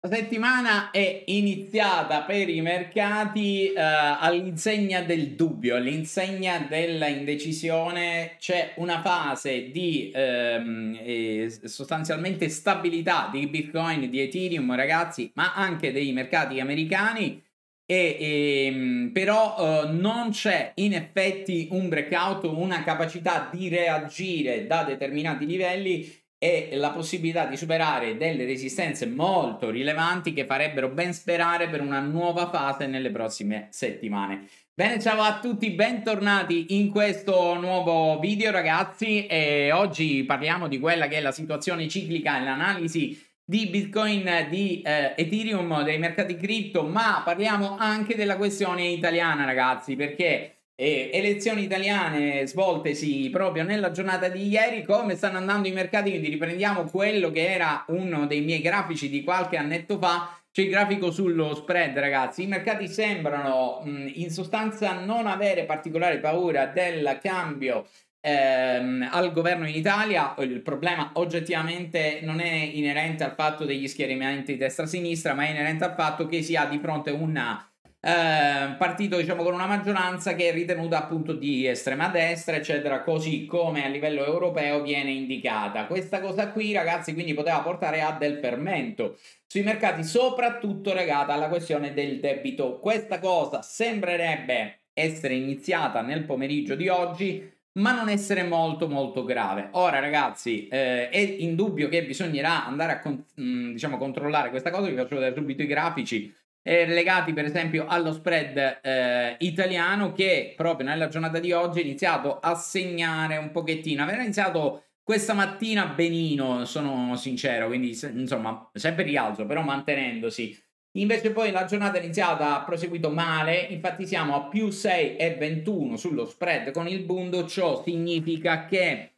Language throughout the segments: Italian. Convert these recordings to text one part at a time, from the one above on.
La settimana è iniziata per i mercati eh, all'insegna del dubbio, all'insegna della indecisione. C'è una fase di ehm, sostanzialmente stabilità di Bitcoin, di Ethereum, ragazzi, ma anche dei mercati americani. E, e, ehm, però eh, non c'è in effetti un breakout, una capacità di reagire da determinati livelli e la possibilità di superare delle resistenze molto rilevanti che farebbero ben sperare per una nuova fase nelle prossime settimane. Bene, ciao a tutti, bentornati in questo nuovo video ragazzi e oggi parliamo di quella che è la situazione ciclica e l'analisi di Bitcoin, di eh, Ethereum, dei mercati cripto, ma parliamo anche della questione italiana ragazzi perché e elezioni italiane svoltesi proprio nella giornata di ieri, come stanno andando i mercati? Quindi riprendiamo quello che era uno dei miei grafici di qualche annetto fa. C'è il grafico sullo spread, ragazzi. I mercati sembrano mm, in sostanza non avere particolare paura del cambio ehm, al governo in Italia. Il problema oggettivamente non è inerente al fatto degli schieramenti destra-sinistra, ma è inerente al fatto che si ha di fronte una eh, partito diciamo con una maggioranza che è ritenuta appunto di estrema destra eccetera così come a livello europeo viene indicata questa cosa qui ragazzi quindi poteva portare a del fermento sui mercati soprattutto legata alla questione del debito questa cosa sembrerebbe essere iniziata nel pomeriggio di oggi ma non essere molto molto grave. Ora ragazzi, eh, è indubbio che bisognerà andare a con- mh, mm, diciamo, controllare questa cosa, vi faccio vedere subito i grafici, eh, legati per esempio allo spread eh, italiano che proprio nella giornata di oggi è iniziato a segnare un pochettino, aveva iniziato questa mattina benino, sono sincero, quindi insomma sempre rialzo, però mantenendosi. Invece poi la giornata è iniziata, ha proseguito male, infatti siamo a più 6,21 sullo spread con il Bundo, ciò significa che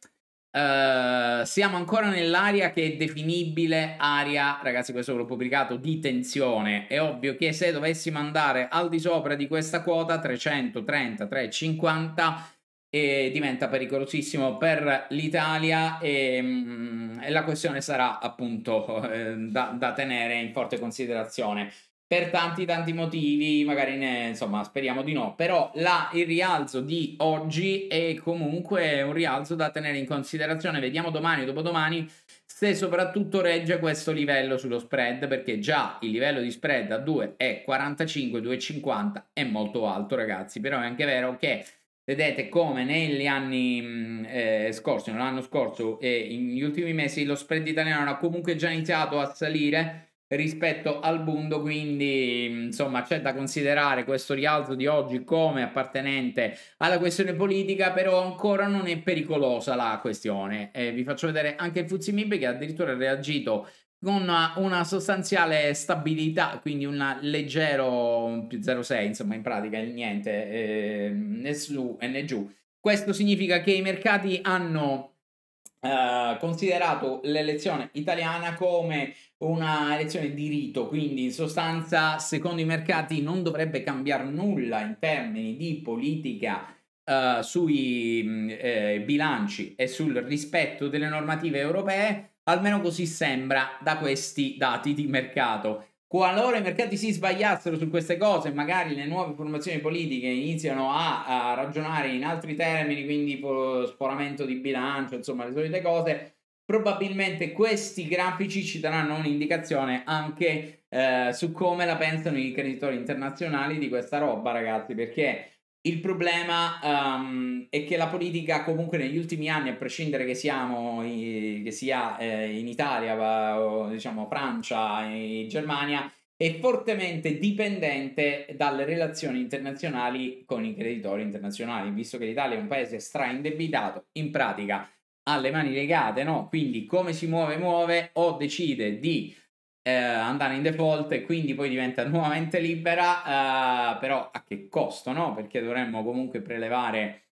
Uh, siamo ancora nell'area che è definibile area, ragazzi, questo ve l'ho pubblicato, di tensione. È ovvio che se dovessimo andare al di sopra di questa quota 330, 350 eh, diventa pericolosissimo per l'Italia e, mh, mm, e, la questione sarà appunto eh, da, da tenere in forte considerazione per tanti tanti motivi, magari ne, insomma speriamo di no, però la, il rialzo di oggi è comunque un rialzo da tenere in considerazione, vediamo domani o dopodomani se soprattutto regge questo livello sullo spread, perché già il livello di spread a 2 è 45, 2,50 è molto alto ragazzi, però è anche vero che vedete come negli anni mm, eh, scorsi, l'anno scorso e eh, negli ultimi mesi lo spread italiano ha comunque già iniziato a salire, rispetto al mondo quindi insomma c'è da considerare questo rialzo di oggi come appartenente alla questione politica, però ancora non è pericolosa la questione. Eh, vi faccio vedere anche il Mib che addirittura ha reagito con una, una, sostanziale stabilità, quindi un leggero più 0,6, insomma in pratica il niente, eh, né su e né giù. Questo significa che i mercati hanno Uh, considerato l'elezione italiana come una elezione di rito, quindi in sostanza secondo i mercati non dovrebbe cambiare nulla in termini di politica uh, sui mh, mm, eh, bilanci e sul rispetto delle normative europee, almeno così sembra da questi dati di mercato. Qualora i mercati si sbagliassero su queste cose, magari le nuove formazioni politiche iniziano a, a ragionare in altri termini, quindi po- sporamento di bilancio, insomma le solite cose, probabilmente questi grafici ci daranno un'indicazione anche eh, su come la pensano i creditori internazionali di questa roba, ragazzi, perché il problema um, è che la politica comunque negli ultimi anni, a prescindere che, siamo, che sia eh, in Italia, o, diciamo Francia, e Germania, è fortemente dipendente dalle relazioni internazionali con i creditori internazionali, visto che l'Italia è un paese straindebitato, in pratica ha le mani legate, no? Quindi come si muove, muove o decide di eh, andare in default e quindi poi diventa nuovamente libera, eh, però a che costo, no? Perché dovremmo comunque prelevare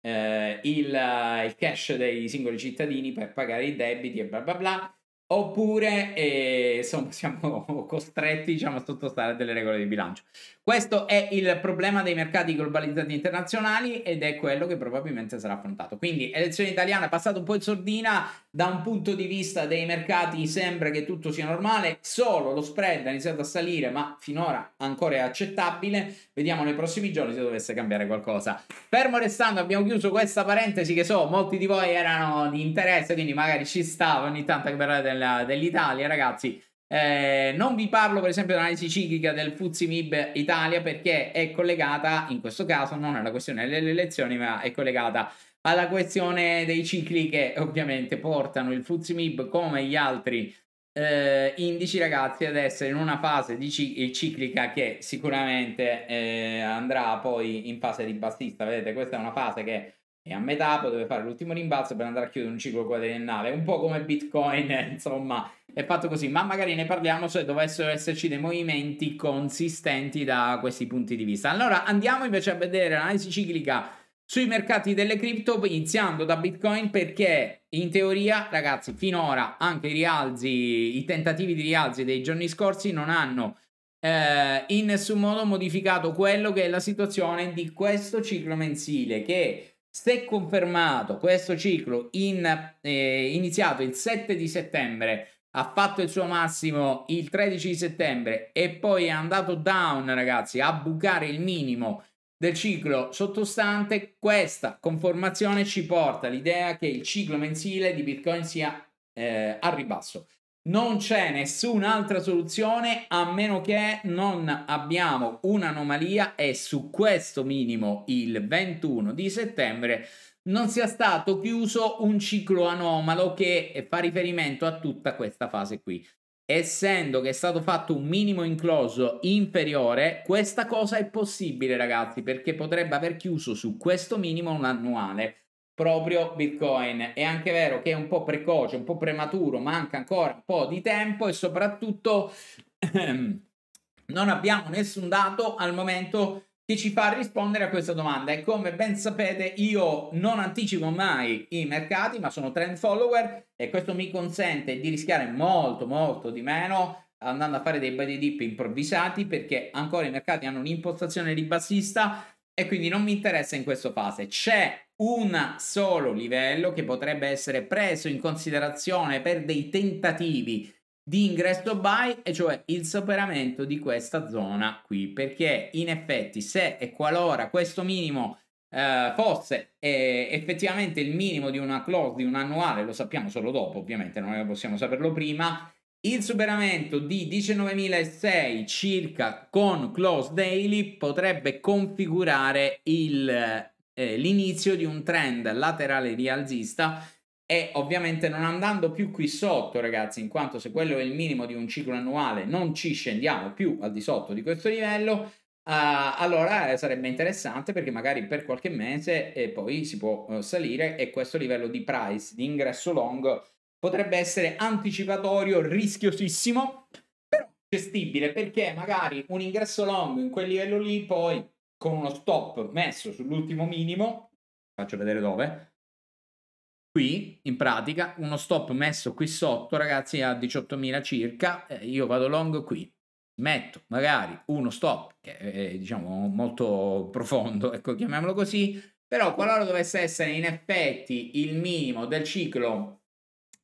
eh, il, eh, il, cash dei singoli cittadini per pagare i debiti e bla bla bla oppure eh, insomma, siamo costretti diciamo, a sottostare delle regole di bilancio. Questo è il problema dei mercati globalizzati internazionali ed è quello che probabilmente sarà affrontato. Quindi elezione italiana è passata un po' in sordina, da un punto di vista dei mercati sembra che tutto sia normale, solo lo spread ha iniziato a salire ma finora ancora è accettabile, vediamo nei prossimi giorni se dovesse cambiare qualcosa. Fermo restando abbiamo chiuso questa parentesi che so molti di voi erano di interesse quindi magari ci stava ogni tanto a parlare delle della, dell'Italia, ragazzi. Eh, non vi parlo per esempio dell'analisi ciclica del Fuzzi Mib Italia perché è collegata, in questo caso non alla questione delle elezioni, ma è collegata alla questione dei cicli che ovviamente portano il Fuzzi Mib come gli altri eh, indici ragazzi ad essere in una fase di cic- eh, ciclica che sicuramente eh, andrà poi in fase di bassista, vedete questa è una fase che e a metà poteva fare l'ultimo rimbalzo per andare a chiudere un ciclo quadriennale, un po' come Bitcoin, insomma, è fatto così, ma magari ne parliamo se dovessero esserci dei movimenti consistenti da questi punti di vista. Allora andiamo invece a vedere l'analisi ciclica sui mercati delle cripto, iniziando da Bitcoin, perché in teoria, ragazzi, finora anche i rialzi, i tentativi di rialzi dei giorni scorsi non hanno eh, in nessun modo modificato quello che è la situazione di questo ciclo mensile che se confermato questo ciclo in, eh, iniziato il 7 di settembre, ha fatto il suo massimo il 13 di settembre e poi è andato down, ragazzi, a bucare il minimo del ciclo sottostante, questa conformazione ci porta all'idea che il ciclo mensile di Bitcoin sia eh, al ribasso. Non c'è nessun'altra soluzione a meno che non abbiamo un'anomalia e su questo minimo il 21 di settembre non sia stato chiuso un ciclo anomalo che fa riferimento a tutta questa fase qui. Essendo che è stato fatto un minimo incloso inferiore, questa cosa è possibile ragazzi perché potrebbe aver chiuso su questo minimo un annuale proprio Bitcoin. È anche vero che è un po' precoce, un po' prematuro, manca ancora un po' di tempo e soprattutto ehm, non abbiamo nessun dato al momento che ci fa rispondere a questa domanda e come ben sapete io non anticipo mai i mercati ma sono trend follower e questo mi consente di rischiare molto molto di meno andando a fare dei body dip improvvisati perché ancora i mercati hanno un'impostazione ribassista e quindi non mi interessa in questa fase. C'è un solo livello che potrebbe essere preso in considerazione per dei tentativi di ingresso buy, e cioè il superamento di questa zona qui, perché in effetti se e qualora questo minimo eh, fosse eh, effettivamente il minimo di una close di un annuale, lo sappiamo solo dopo, ovviamente non possiamo saperlo prima, il superamento di 19.600 circa con close daily potrebbe configurare il, eh, l'inizio di un trend laterale rialzista e ovviamente non andando più qui sotto ragazzi in quanto se quello è il minimo di un ciclo annuale non ci scendiamo più al di sotto di questo livello Uh, allora eh, sarebbe interessante perché magari per qualche mese e eh, poi si può eh, salire e questo livello di price di ingresso long potrebbe essere anticipatorio, rischiosissimo, però gestibile perché magari un ingresso long in quel livello lì poi con uno stop messo sull'ultimo minimo, faccio vedere dove, qui in pratica uno stop messo qui sotto ragazzi a 18.000 circa, eh, io vado long qui, metto magari uno stop che è diciamo molto profondo, ecco chiamiamolo così, però qualora dovesse essere in effetti il minimo del ciclo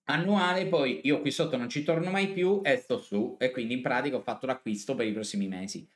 annuale, poi io qui sotto non ci torno mai più e sto su e quindi in pratica ho fatto l'acquisto per i prossimi mesi.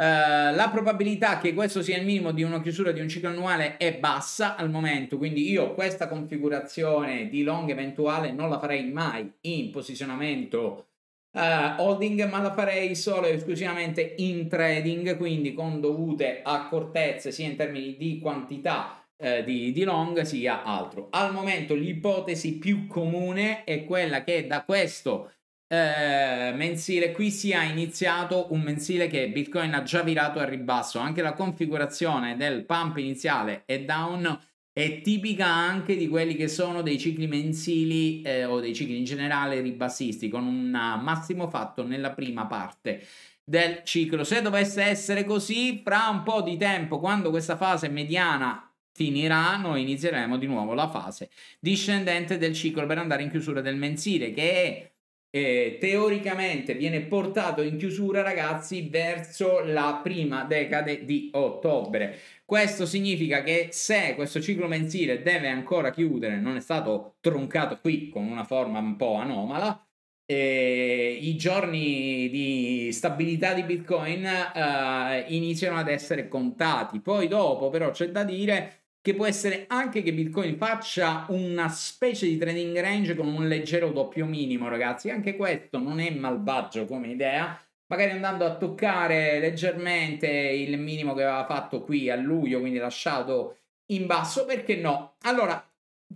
Uh, la probabilità che questo sia il minimo di una chiusura di un ciclo annuale è bassa al momento, quindi io questa configurazione di long eventuale non la farei mai in posizionamento uh, holding, ma la farei solo e esclusivamente in trading, quindi con dovute accortezze sia in termini di quantità eh, di, di long sia altro. Al momento l'ipotesi più comune è quella che da questo eh, mensile qui sia iniziato un mensile che Bitcoin ha già virato a ribasso anche la configurazione del pump iniziale e down è tipica anche di quelli che sono dei cicli mensili eh, o dei cicli in generale ribassisti con un massimo fatto nella prima parte del ciclo se dovesse essere così fra un po' di tempo quando questa fase mediana finiranno e inizieremo di nuovo la fase discendente del ciclo per andare in chiusura del mensile che è eh, teoricamente viene portato in chiusura ragazzi verso la prima decade di ottobre questo significa che se questo ciclo mensile deve ancora chiudere non è stato troncato qui con una forma un po' anomala eh, i giorni di stabilità di bitcoin eh, iniziano ad essere contati poi dopo però c'è da dire che può essere anche che Bitcoin faccia una specie di trading range con un leggero doppio minimo, ragazzi. Anche questo non è malvagio come idea. Magari andando a toccare leggermente il minimo che aveva fatto qui a luglio, quindi lasciato in basso, perché no? Allora,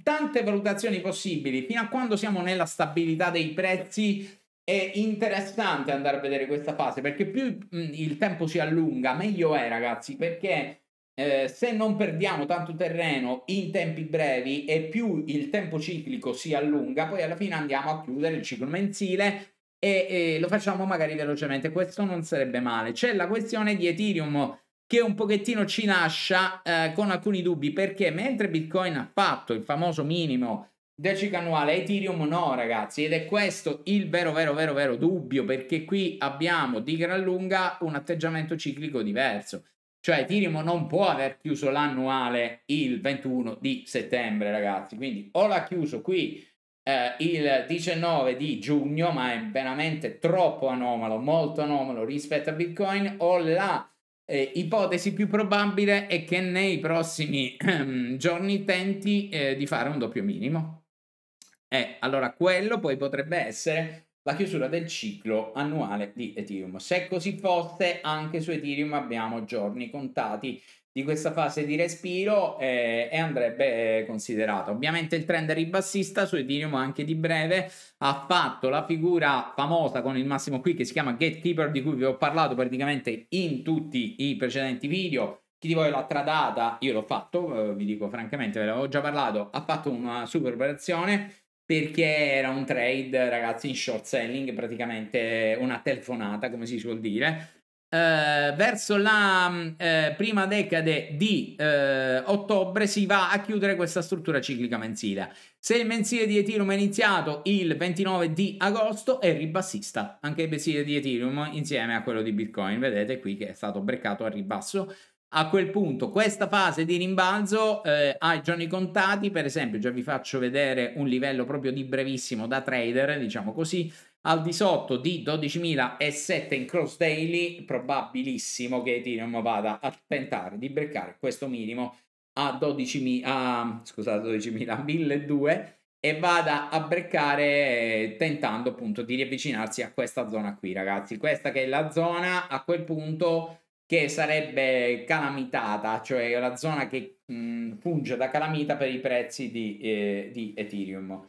tante valutazioni possibili. Fino a quando siamo nella stabilità dei prezzi è interessante andare a vedere questa fase, perché più mm, il tempo si allunga, meglio è, ragazzi, perché eh, se non perdiamo tanto terreno in tempi brevi e più il tempo ciclico si allunga, poi alla fine andiamo a chiudere il ciclo mensile e, e lo facciamo magari velocemente. Questo non sarebbe male. C'è la questione di Ethereum che un pochettino ci lascia eh, con alcuni dubbi perché mentre Bitcoin ha fatto il famoso minimo del ciclo annuale, Ethereum no ragazzi ed è questo il vero vero vero vero dubbio perché qui abbiamo di gran lunga un atteggiamento ciclico diverso. Cioè Tirimo non può aver chiuso l'annuale il 21 di settembre, ragazzi. Quindi o l'ha chiuso qui eh, il 19 di giugno, ma è veramente troppo anomalo, molto anomalo rispetto a Bitcoin, o la eh, ipotesi più probabile è che nei prossimi ehm, giorni tenti eh, di fare un doppio minimo. Eh, allora quello poi potrebbe essere la chiusura del ciclo annuale di Ethereum. Se così fosse, anche su Ethereum abbiamo giorni contati di questa fase di respiro eh, e andrebbe eh, considerato. Ovviamente il trend ribassista su Ethereum anche di breve ha fatto la figura famosa con il massimo qui che si chiama Gatekeeper di cui vi ho parlato praticamente in tutti i precedenti video. Chi di voi l'ha tradata, io l'ho fatto, eh, vi dico francamente, ve l'avevo già parlato, ha fatto una super operazione perché era un trade, ragazzi, in short selling, praticamente una telefonata, come si suol dire. Eh, verso la mm, eh, prima decade di eh, ottobre si va a chiudere questa struttura ciclica mensile. Se il mensile di Ethereum è iniziato il 29 di agosto è ribassista, anche il mensile di Ethereum insieme a quello di Bitcoin, vedete qui che è stato breccato al ribasso a quel punto questa fase di rimbalzo eh, ai giorni contati, per esempio, già vi faccio vedere un livello proprio di brevissimo da trader, diciamo così, al di sotto di 12.007 in cross daily, probabilissimo che Ethereum vada a tentare di breccare questo minimo a 12.000, a, scusate, 12.000, 1.200 e vada a breccare eh, tentando appunto di riavvicinarsi a questa zona qui, ragazzi. Questa che è la zona a quel punto che sarebbe calamitata, cioè la zona che mh, funge da calamita per i prezzi di, eh, di Ethereum.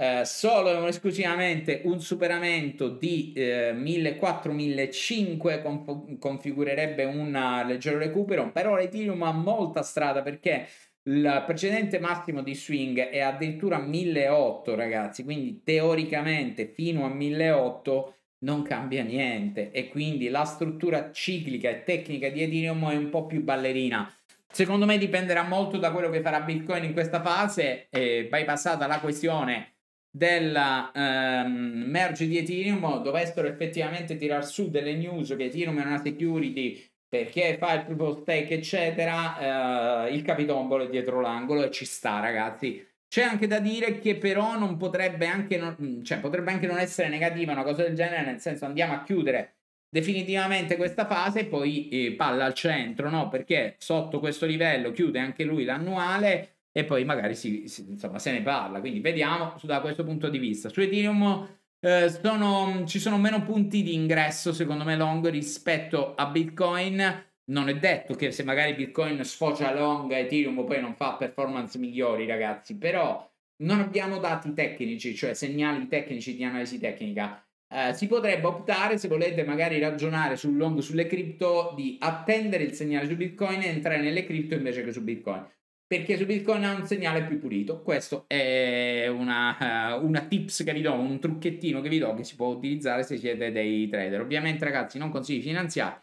Eh, solo e esclusivamente un superamento di eh, 1400-1500 conf- configurerebbe un leggero recupero, però Ethereum ha molta strada perché il precedente massimo di swing è addirittura 1800 ragazzi, quindi teoricamente fino a 1800 non cambia niente e quindi la struttura ciclica e tecnica di Ethereum è un po' più ballerina. Secondo me dipenderà molto da quello che farà Bitcoin in questa fase e bypassata la questione del ehm, merge di Ethereum dovessero effettivamente tirar su delle news che Ethereum è una security perché fa il proprio stake eccetera eh, il capitombolo è dietro l'angolo e ci sta ragazzi c'è anche da dire che però non potrebbe anche non, mm, cioè potrebbe anche non essere negativa una cosa del genere, nel senso andiamo a chiudere definitivamente questa fase e poi eh, palla al centro, no? Perché sotto questo livello chiude anche lui l'annuale e poi magari si, si, insomma, se ne parla. Quindi vediamo da questo punto di vista. Su Ethereum eh, sono, ci sono meno punti di ingresso, secondo me, long rispetto a Bitcoin non è detto che se magari Bitcoin sfocia long Ethereum poi non fa performance migliori, ragazzi, però non abbiamo dati tecnici, cioè segnali tecnici di analisi tecnica. Eh, si potrebbe optare, se volete magari ragionare sul long sulle cripto, di attendere il segnale su Bitcoin e entrare nelle cripto invece che su Bitcoin. Perché su Bitcoin ha un segnale più pulito. Questo è una, eh, una tips che vi do, un trucchettino che vi do che si può utilizzare se siete dei trader. Ovviamente, ragazzi, non consigli finanziari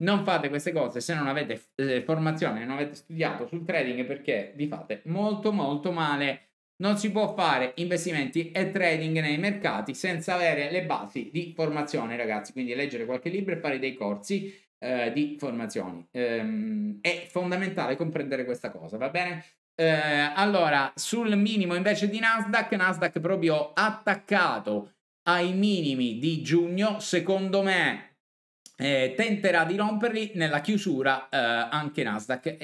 non fate queste cose se non avete eh, formazione, non avete studiato sul trading perché vi fate molto molto male. Non si può fare investimenti e trading nei mercati senza avere le basi di formazione, ragazzi. Quindi leggere qualche libro e fare dei corsi eh, di formazione. Ehm, è fondamentale comprendere questa cosa, va bene? Ehm, allora, sul minimo invece di Nasdaq, Nasdaq proprio attaccato ai minimi di giugno, secondo me eh, tenterà di romperli nella chiusura eh, anche Nasdaq e,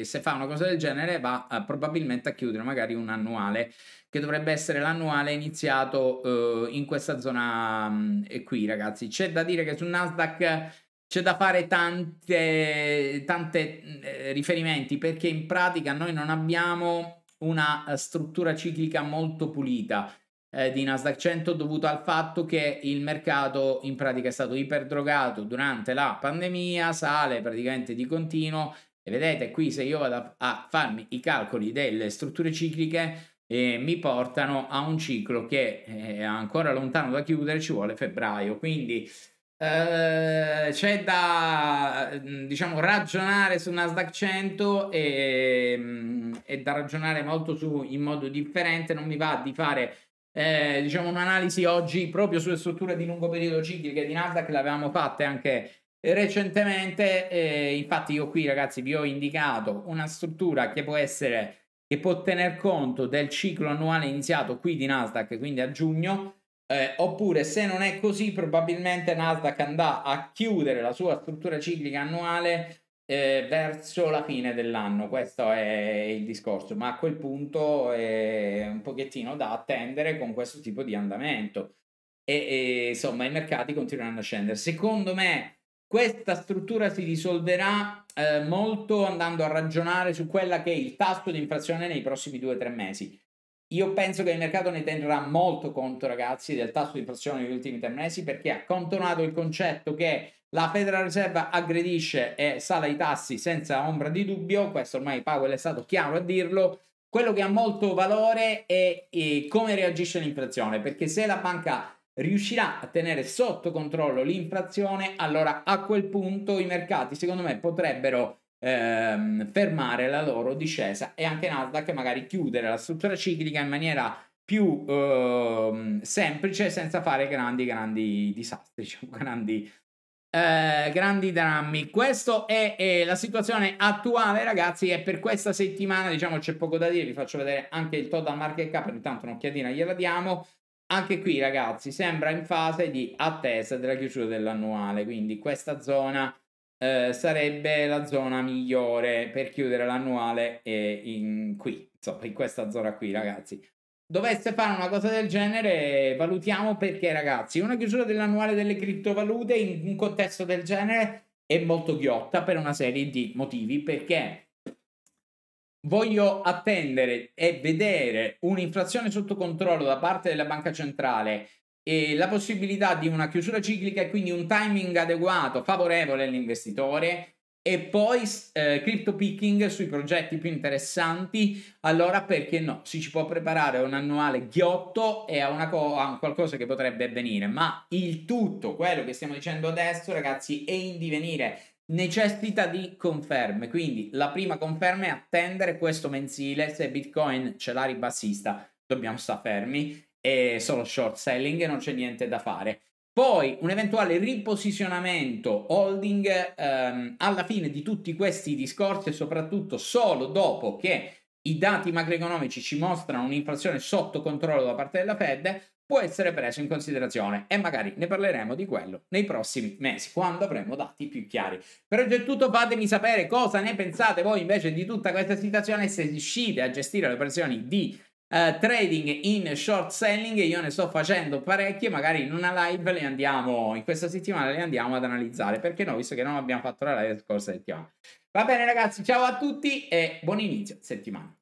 e, se fa una cosa del genere va eh, probabilmente a chiudere magari un annuale che dovrebbe essere l'annuale iniziato eh, in questa zona mh, mm, qui ragazzi c'è da dire che su Nasdaq c'è da fare tante, tante mm, eh, riferimenti perché in pratica noi non abbiamo una eh, struttura ciclica molto pulita eh, di Nasdaq 100 dovuto al fatto che il mercato in pratica è stato iperdrogato durante la pandemia, sale praticamente di continuo e vedete qui se io vado a, a farmi i calcoli delle strutture cicliche eh, mi portano a un ciclo che è eh, ancora lontano da chiudere, ci vuole febbraio, quindi eh, c'è da mm, diciamo ragionare su Nasdaq 100 e, mm, e da ragionare molto su in modo differente, non mi va di fare eh, diciamo un'analisi oggi proprio sulle strutture di lungo periodo cicliche di Nasdaq l'avevamo fatta anche recentemente eh, infatti io qui ragazzi vi ho indicato una struttura che può essere che può tener conto del ciclo annuale iniziato qui di Nasdaq quindi a giugno eh, oppure se non è così probabilmente Nasdaq andrà a chiudere la sua struttura ciclica annuale eh, verso la fine dell'anno, questo è il discorso, ma a quel punto è un pochettino da attendere con questo tipo di andamento. E, e insomma, i mercati continueranno a scendere. Secondo me, questa struttura si risolverà eh, molto andando a ragionare su quella che è il tasso di inflazione nei prossimi due o tre mesi. Io penso che il mercato ne terrà molto conto, ragazzi, del tasso di inflazione negli ultimi tre mesi perché ha contonato il concetto che la Federal Reserve aggredisce e sala i tassi senza ombra di dubbio. Questo ormai Powell è stato chiaro a dirlo. Quello che ha molto valore è, è come reagisce l'inflazione perché se la banca riuscirà a tenere sotto controllo l'inflazione, allora a quel punto i mercati, secondo me, potrebbero ehm, fermare la loro discesa e anche Nasdaq magari chiudere la struttura ciclica in maniera più ehm, semplice senza fare grandi grandi disastri, diciamo, grandi, eh, grandi drammi. Questa è, è, la situazione attuale, ragazzi, e per questa settimana, diciamo, c'è poco da dire, vi faccio vedere anche il total market cap, intanto un'occhiatina gliela diamo. Anche qui, ragazzi, sembra in fase di attesa della chiusura dell'annuale, quindi questa zona eh, sarebbe la zona migliore per chiudere l'annuale eh, in qui, insomma, in questa zona qui, ragazzi. Dovesse fare una cosa del genere, valutiamo perché, ragazzi, una chiusura dell'annuale delle criptovalute in un contesto del genere è molto ghiotta per una serie di motivi, perché voglio attendere e vedere un'inflazione sotto controllo da parte della banca centrale e la possibilità di una chiusura ciclica e quindi un timing adeguato favorevole all'investitore e poi eh, crypto picking sui progetti più interessanti, allora perché no? Si ci può preparare a un annuale ghiotto e a, una co- a qualcosa che potrebbe avvenire, ma il tutto, quello che stiamo dicendo adesso, ragazzi, è in divenire, necessita di conferme. Quindi la prima conferma è attendere questo mensile se Bitcoin ce l'ha ribassista. Dobbiamo stare fermi e sono short selling e non c'è niente da fare. Poi un eventuale riposizionamento holding ehm, alla fine di tutti questi discorsi e soprattutto solo dopo che i dati macroeconomici ci mostrano un'inflazione sotto controllo da parte della Fed può essere preso in considerazione e magari ne parleremo di quello nei prossimi mesi quando avremo dati più chiari. Per oggi è tutto, fatemi sapere cosa ne pensate voi invece di tutta questa situazione se riuscite a gestire le pressioni di uh, trading in short selling io ne sto facendo parecchie, magari in una live le andiamo, in questa settimana le andiamo ad analizzare, perché no, visto che non abbiamo fatto la live la scorsa settimana. Va bene ragazzi, ciao a tutti e buon inizio settimana.